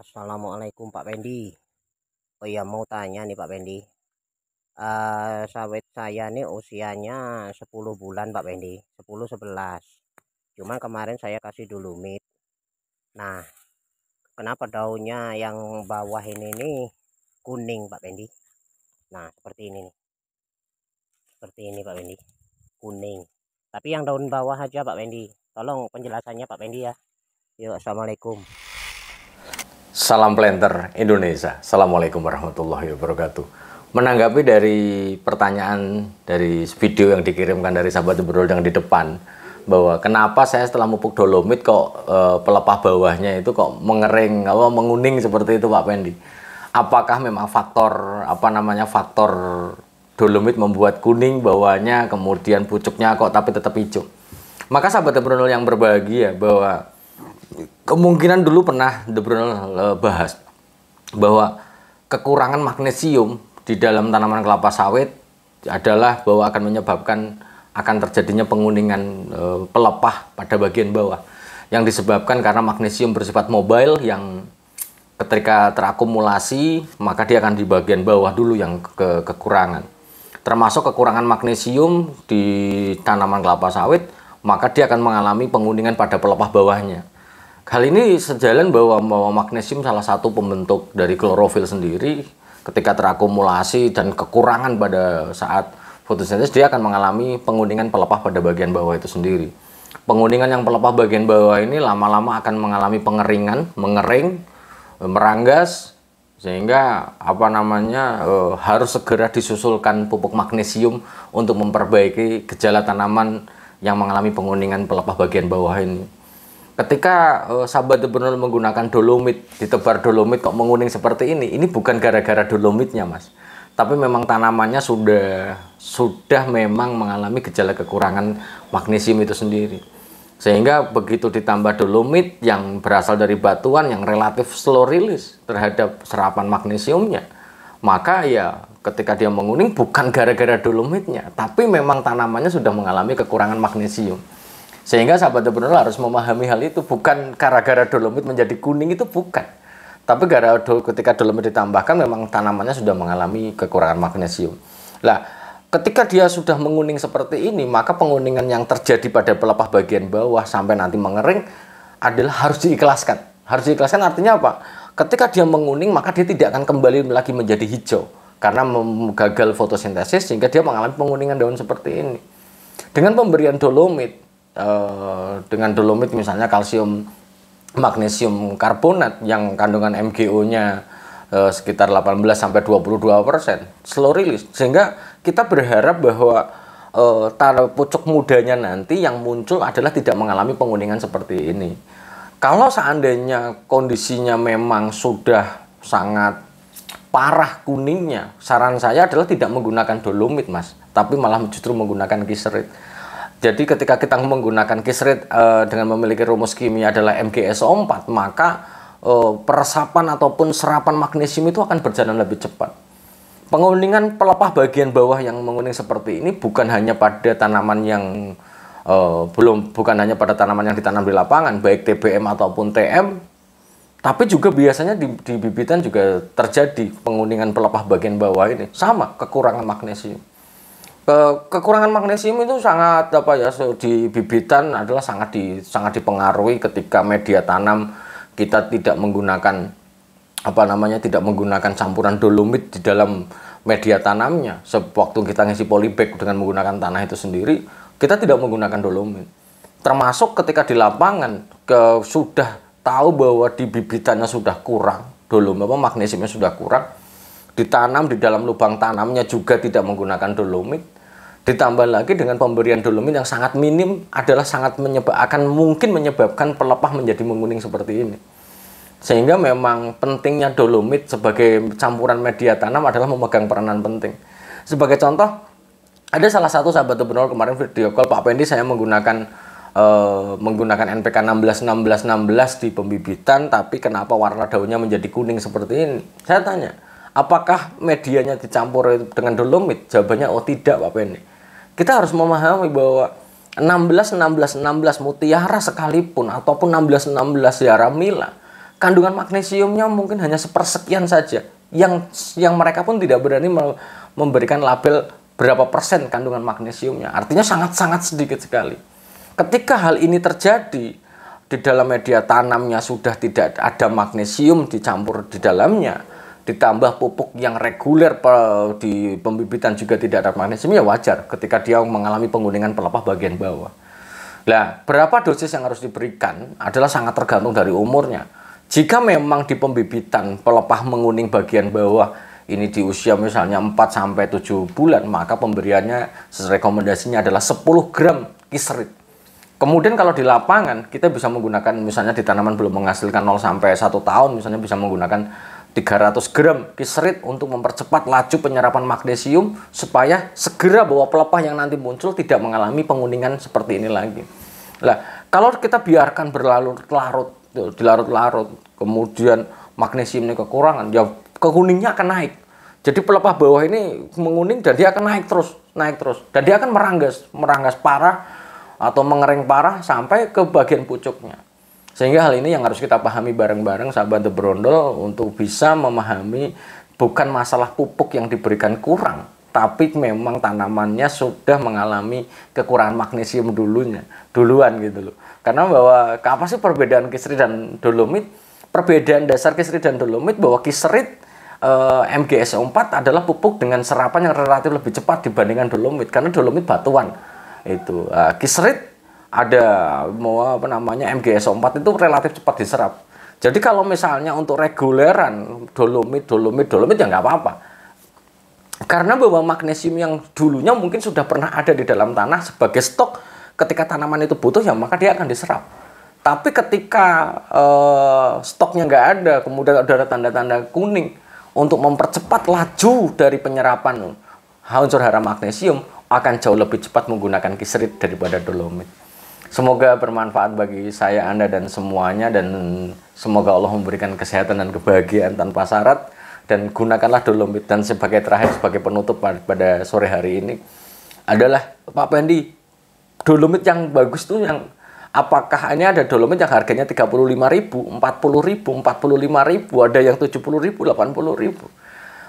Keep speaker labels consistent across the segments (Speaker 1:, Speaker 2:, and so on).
Speaker 1: Assalamualaikum Pak Pendi Oh iya mau tanya nih Pak Pendi uh, Sawit saya nih usianya 10 bulan Pak Pendi 10-11 Cuman kemarin saya kasih dulu mit Nah kenapa daunnya yang bawah ini nih kuning Pak Pendi Nah seperti ini nih Seperti ini Pak Pendi Kuning Tapi yang daun bawah aja Pak Pendi Tolong penjelasannya Pak Pendi ya Yuk Assalamualaikum Salam Planter Indonesia. Assalamualaikum warahmatullahi wabarakatuh. Menanggapi dari pertanyaan dari video yang dikirimkan dari sahabat Jebrol yang di depan bahwa kenapa saya setelah mupuk dolomit kok e, pelepah bawahnya itu kok mengering apa menguning seperti itu Pak Pendi. Apakah memang faktor apa namanya faktor dolomit membuat kuning bawahnya kemudian pucuknya kok tapi tetap hijau. Maka sahabat Jebrol yang berbahagia bahwa kemungkinan dulu pernah De Bruyne bahas bahwa kekurangan magnesium di dalam tanaman kelapa sawit adalah bahwa akan menyebabkan akan terjadinya penguningan e, pelepah pada bagian bawah yang disebabkan karena magnesium bersifat mobile yang ketika terakumulasi maka dia akan di bagian bawah dulu yang ke kekurangan termasuk kekurangan magnesium di tanaman kelapa sawit maka dia akan mengalami penguningan pada pelepah bawahnya Hal ini sejalan bahwa, bahwa magnesium salah satu pembentuk dari klorofil sendiri ketika terakumulasi dan kekurangan pada saat fotosintesis dia akan mengalami penguningan pelepah pada bagian bawah itu sendiri. Penguningan yang pelepah bagian bawah ini lama-lama akan mengalami pengeringan, mengering, meranggas sehingga apa namanya eh, harus segera disusulkan pupuk magnesium untuk memperbaiki gejala tanaman yang mengalami penguningan pelepah bagian bawah ini ketika uh, sahabat Bener menggunakan dolomit, ditebar dolomit kok menguning seperti ini, ini bukan gara-gara dolomitnya, Mas. Tapi memang tanamannya sudah sudah memang mengalami gejala kekurangan magnesium itu sendiri. Sehingga begitu ditambah dolomit yang berasal dari batuan yang relatif slow release terhadap serapan magnesiumnya, maka ya ketika dia menguning bukan gara-gara dolomitnya, tapi memang tanamannya sudah mengalami kekurangan magnesium. Sehingga sahabat entrepreneur harus memahami hal itu. Bukan gara-gara dolomit menjadi kuning itu bukan. Tapi gara ketika dolomit ditambahkan memang tanamannya sudah mengalami kekurangan magnesium. Lah, ketika dia sudah menguning seperti ini, maka penguningan yang terjadi pada pelepah bagian bawah sampai nanti mengering adalah harus diikhlaskan. Harus diikhlaskan artinya apa? Ketika dia menguning, maka dia tidak akan kembali lagi menjadi hijau karena gagal fotosintesis sehingga dia mengalami penguningan daun seperti ini. Dengan pemberian dolomit, Eh, dengan dolomit misalnya kalsium magnesium karbonat yang kandungan MgO-nya e, eh, sekitar 18 sampai 22 persen slow release sehingga kita berharap bahwa pada eh, pucuk mudanya nanti yang muncul adalah tidak mengalami penguningan seperti ini. Kalau seandainya kondisinya memang sudah sangat parah kuningnya, saran saya adalah tidak menggunakan dolomit, Mas, tapi malah justru menggunakan kiserit. Jadi ketika kita menggunakan kisrit uh, dengan memiliki rumus kimia adalah MgSO4, maka uh, peresapan ataupun serapan magnesium itu akan berjalan lebih cepat. Penguningan pelepah bagian bawah yang menguning seperti ini bukan hanya pada tanaman yang uh, belum bukan hanya pada tanaman yang ditanam di lapangan, baik TBM ataupun TM, tapi juga biasanya di, di bibitan juga terjadi penguningan pelepah bagian bawah ini sama kekurangan magnesium ke kekurangan magnesium itu sangat apa ya di bibitan adalah sangat di sangat dipengaruhi ketika media tanam kita tidak menggunakan apa namanya tidak menggunakan campuran dolomit di dalam media tanamnya. Sewaktu kita ngisi polybag dengan menggunakan tanah itu sendiri, kita tidak menggunakan dolomit. Termasuk ketika di lapangan ke sudah tahu bahwa di bibitannya sudah kurang dolomit apa magnesiumnya sudah kurang ditanam di dalam lubang tanamnya juga tidak menggunakan dolomit Ditambah lagi dengan pemberian dolomit yang sangat minim adalah sangat menyebabkan mungkin menyebabkan pelepah menjadi menguning seperti ini. Sehingga memang pentingnya dolomit sebagai campuran media tanam adalah memegang peranan penting. Sebagai contoh, ada salah satu sahabat gubernur kemarin video call Pak Pendi saya menggunakan Uh, menggunakan NPK 16 16 16 di pembibitan tapi kenapa warna daunnya menjadi kuning seperti ini? Saya tanya, Apakah medianya dicampur dengan dolomit? Jawabannya oh tidak Pak Penny. Kita harus memahami bahwa 16 16 16 mutiara sekalipun ataupun 16 16 yaramila kandungan magnesiumnya mungkin hanya sepersekian saja yang yang mereka pun tidak berani memberikan label berapa persen kandungan magnesiumnya artinya sangat-sangat sedikit sekali ketika hal ini terjadi di dalam media tanamnya sudah tidak ada magnesium dicampur di dalamnya ditambah pupuk yang reguler di pembibitan juga tidak ada magnesium ya wajar ketika dia mengalami penguningan pelepah bagian bawah. Nah, berapa dosis yang harus diberikan adalah sangat tergantung dari umurnya. Jika memang di pembibitan pelepah menguning bagian bawah ini di usia misalnya 4 sampai 7 bulan, maka pemberiannya rekomendasinya adalah 10 gram kisrit. Kemudian kalau di lapangan kita bisa menggunakan misalnya di tanaman belum menghasilkan 0 sampai 1 tahun misalnya bisa menggunakan 300 gram diserit untuk mempercepat laju penyerapan magnesium supaya segera bahwa pelepah yang nanti muncul tidak mengalami penguningan seperti ini lagi. Nah, kalau kita biarkan berlarut-larut, dilarut-larut, kemudian magnesiumnya kekurangan, ya kekuningnya akan naik. Jadi pelepah bawah ini menguning dan dia akan naik terus, naik terus. Dan dia akan meranggas, meranggas parah atau mengering parah sampai ke bagian pucuknya. Sehingga hal ini yang harus kita pahami bareng-bareng sahabat The Brondol untuk bisa memahami bukan masalah pupuk yang diberikan kurang, tapi memang tanamannya sudah mengalami kekurangan magnesium dulunya, duluan gitu loh. Karena bahwa apa sih perbedaan kisrit dan dolomit? Perbedaan dasar kisrit dan dolomit bahwa kisrit eh, MgSO4 adalah pupuk dengan serapan yang relatif lebih cepat dibandingkan dolomit karena dolomit batuan itu. Eh, kisrit ada mau apa namanya MGS 4 itu relatif cepat diserap. Jadi kalau misalnya untuk reguleran dolomit, dolomit, dolomit ya nggak apa-apa. Karena bahwa magnesium yang dulunya mungkin sudah pernah ada di dalam tanah sebagai stok ketika tanaman itu butuh ya maka dia akan diserap. Tapi ketika eh, stoknya nggak ada, kemudian ada tanda-tanda kuning untuk mempercepat laju dari penyerapan unsur hara magnesium akan jauh lebih cepat menggunakan kisrit daripada dolomit. Semoga bermanfaat bagi saya, Anda, dan semuanya. Dan semoga Allah memberikan kesehatan dan kebahagiaan tanpa syarat. Dan gunakanlah dolomit. Dan sebagai terakhir, sebagai penutup pada sore hari ini, adalah Pak Pendi, dolomit yang bagus tuh yang apakah hanya ada dolomit yang harganya lima ribu, puluh ribu, lima ribu, ada yang puluh ribu, puluh ribu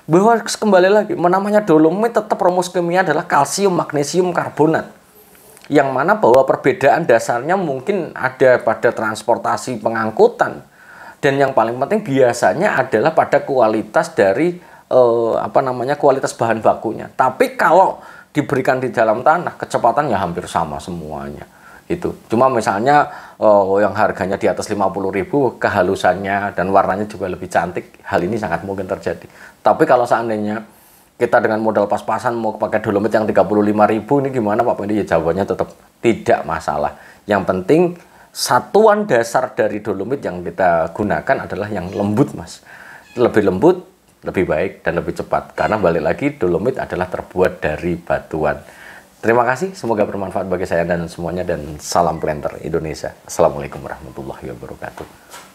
Speaker 1: bahwa kembali lagi menamanya dolomit tetap promos kimia adalah kalsium magnesium karbonat yang mana bahwa perbedaan dasarnya mungkin ada pada transportasi pengangkutan dan yang paling penting biasanya adalah pada kualitas dari eh, apa namanya kualitas bahan bakunya. Tapi kalau diberikan di dalam tanah kecepatannya hampir sama semuanya itu cuma misalnya oh, yang harganya di atas ribu kehalusannya dan warnanya juga lebih cantik hal ini sangat mungkin terjadi tapi kalau seandainya kita dengan modal pas-pasan mau pakai dolomit yang 35 ribu ini gimana Pak Pendi? Ya jawabannya tetap tidak masalah. Yang penting satuan dasar dari dolomit yang kita gunakan adalah yang lembut Mas. Lebih lembut, lebih baik, dan lebih cepat. Karena balik lagi dolomit adalah terbuat dari batuan. Terima kasih, semoga bermanfaat bagi saya dan semuanya dan salam planter Indonesia. Assalamualaikum warahmatullahi wabarakatuh.